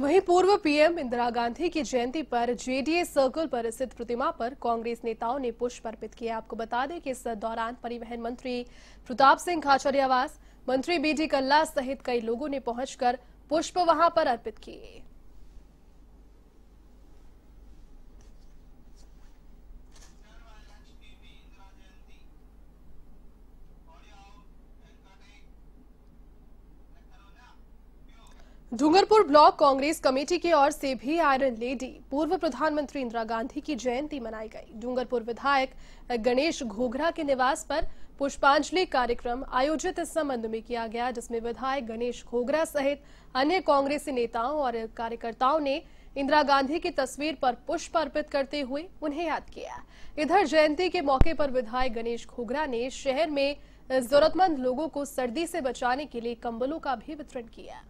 वहीं पूर्व पीएम इंदिरा गांधी की जयंती पर जेडीए सर्कल पर स्थित प्रतिमा पर कांग्रेस नेताओं ने पुष्प अर्पित किए आपको बता दें कि इस दौरान परिवहन मंत्री प्रताप सिंह खाचरियावास मंत्री बीडी कल्ला सहित कई लोगों ने पहुंचकर पुष्प वहां पर अर्पित किए डूंगरपुर ब्लॉक कांग्रेस कमेटी की ओर से भी आयरन लेडी पूर्व प्रधानमंत्री इंदिरा गांधी की जयंती मनाई गई डूंगरपुर विधायक गणेश घोघरा के निवास पर पुष्पांजलि कार्यक्रम आयोजित इस संबंध में किया गया जिसमें विधायक गणेश घोघरा सहित अन्य कांग्रेसी नेताओं और कार्यकर्ताओं ने इंदिरा गांधी की तस्वीर पर पुष्प अर्पित करते हुए उन्हें याद किया इधर जयंती के मौके पर विधायक गणेश घोघरा ने शहर में जरूरतमंद लोगों को सर्दी से बचाने के लिए कंबलों का भी वितरण किया